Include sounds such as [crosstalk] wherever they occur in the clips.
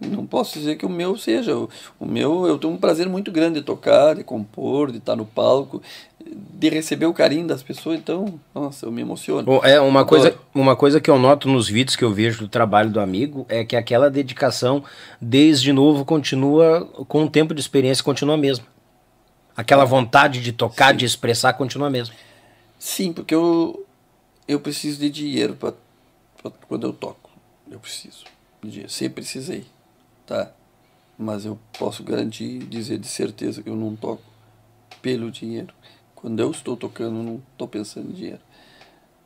não posso dizer que o meu seja. O, meu, eu tenho um prazer muito grande de tocar, de compor, de estar no palco, de receber o carinho das pessoas, então, nossa, eu me emociono. É, uma Adoro. coisa, uma coisa que eu noto nos vídeos que eu vejo do trabalho do amigo é que aquela dedicação, desde novo, continua, com o tempo de experiência, continua a mesma. Aquela ah, vontade de tocar, Sim. de expressar, continua a mesma. Sim, porque eu, eu preciso de dinheiro para quando eu toco. Eu preciso. Sempre precisei. Tá, mas eu posso garantir dizer de certeza que eu não toco pelo dinheiro. Quando eu estou tocando, não estou pensando em dinheiro.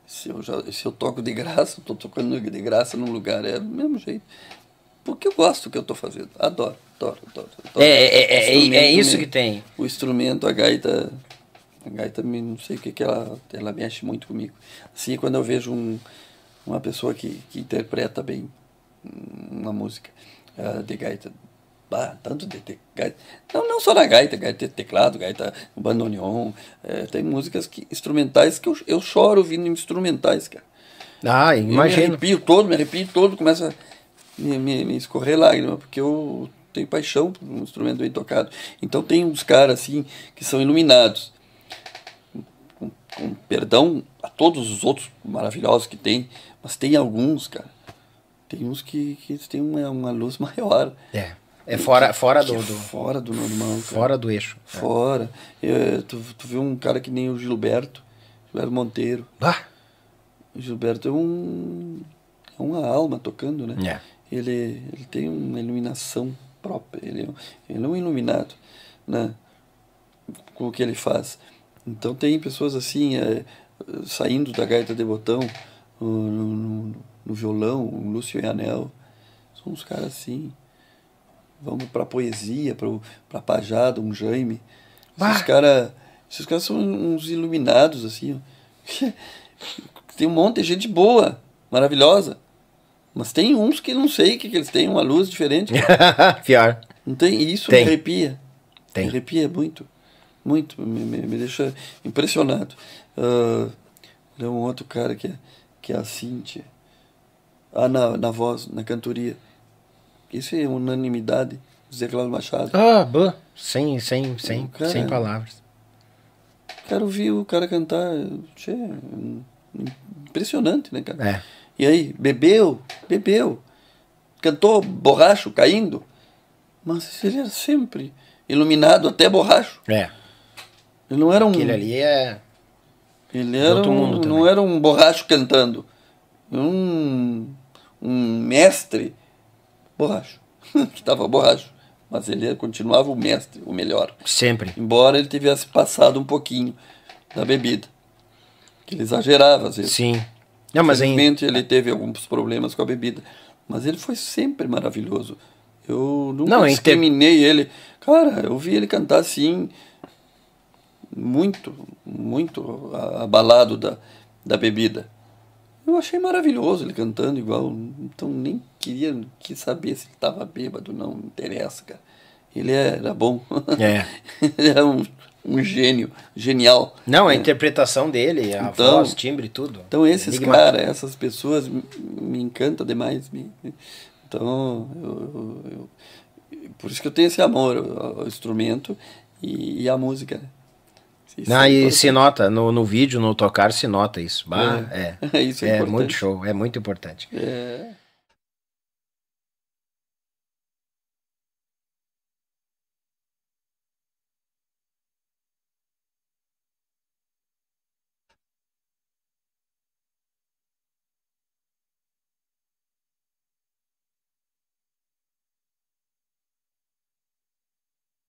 Se eu, já, se eu toco de graça, estou tocando de graça num lugar, é do mesmo jeito. Porque eu gosto do que eu estou fazendo. Adoro, adoro, adoro. adoro. É, é, é, é, é isso que tem. O instrumento, a gaita. A gaita, não sei o que, que ela, ela mexe muito comigo. Assim, quando eu vejo um, uma pessoa que, que interpreta bem uma música é, de gaita bah, tanto de, de gaita. Não, não só na gaita, gaita de teclado, gaita bandoneon. É, tem músicas que, instrumentais que eu, eu choro ouvindo instrumentais, cara. Ah, imagina. Me arrepio todo, me arrepio todo, começa a me, me, me escorrer lágrima, porque eu tenho paixão por um instrumento bem tocado. Então tem uns caras assim que são iluminados. Com, com perdão a todos os outros maravilhosos que tem, mas tem alguns, cara tem uns que, que tem uma, uma luz [laughs] maior. É. É fora, fora do, é do, Fora do normal. Cara. Fora do eixo. É. Fora. Eu, tu, tu viu um cara que nem o Gilberto, Gilberto Monteiro. Ah. O Gilberto é um. É uma alma tocando, né? É. Ele, ele tem uma iluminação própria. Ele, é ele é um iluminado, né? Com o que ele faz. Então tem pessoas assim, é, saindo da gaita de botão no, no, no violão, o Lúcio e Anel. São uns caras assim. Vamos pra poesia, para pra pajada, um Jaime. Bah. Esses caras esses caras são uns iluminados, assim. [laughs] tem um monte de gente boa, maravilhosa. Mas tem uns que não sei o que, que eles têm, uma luz diferente. [laughs] Pior. Não tem, e isso tem. me arrepia. Tem. Me arrepia muito. Muito. Me, me, me deixa impressionado. Uh, é um outro cara que é que é a Cíntia. Ah, na, na voz, na cantoria. Isso é unanimidade. Zé Cláudio Machado. Ah, boa. Sem, sem, sem, cara, sem palavras. Quero ouvir o cara cantar. impressionante, né, cara? É. E aí, bebeu, bebeu. Cantou borracho caindo. Mas ele era sempre iluminado até borracho. É. Ele não era um. Aquele ali é ele era um, não era um borracho cantando. Um, um mestre borracho. [laughs] Estava borracho. Mas ele continuava o mestre, o melhor. Sempre. Embora ele tivesse passado um pouquinho da bebida. Que ele exagerava às vezes. Sim. Não, mas Infelizmente em... ele teve alguns problemas com a bebida. Mas ele foi sempre maravilhoso. Eu nunca não, ele. Cara, eu vi ele cantar assim muito, muito abalado da, da bebida. Eu achei maravilhoso ele cantando igual, então nem queria que saber se ele estava bêbado, não, não interessa, cara. Ele é, era bom. É. [laughs] ele era é um, um gênio, genial. Não, a é. interpretação dele, a então, voz, timbre, tudo. Então esses caras, essas pessoas me encanta demais. Me, então, eu, eu, eu, por isso que eu tenho esse amor ao, instrumento e, e à música. Né? Isso não, é e se nota, no, no vídeo, no tocar, se nota isso. Bah, é. é. [laughs] isso é, é muito show, é muito importante. É.